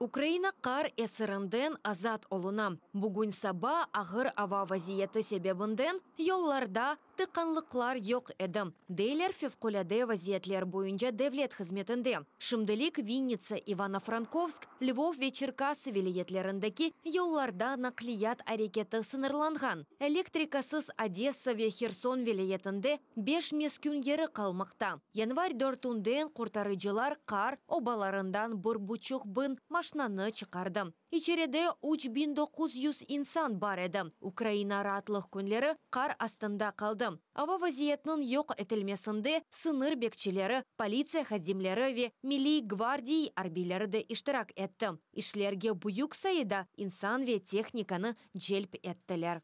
Украина қар әсірінден азат олына. Бүгін саба ағыр ава вазиеті себебінден елларда тықанлықлар ек әдім. Дейлер февкуляде вазиетлер бойынша дәвлет қызметінде. Шымдылік Винница, Ивано-Франковск, Львов вечеркасы Черкасы елларда нақлият әрекеті сынырланған. Электрикасыз Одесса ве Херсон велиетінде 5 мескүн ері қалмықта. Январь 4-үнден құртарыжылар қар обаларындан бұр бұчық ны чыгарды ичереде уч бин докуз юз инсан бар эди украина ратлық күнлери қар астында калды ава вазиятынын жок этилмесинде сыныр бекчилери полиция хадимлери ве милий гвардии арбийлери да иштирак этти ишлерге буюк сайыда инсан ве техниканы желп эттилер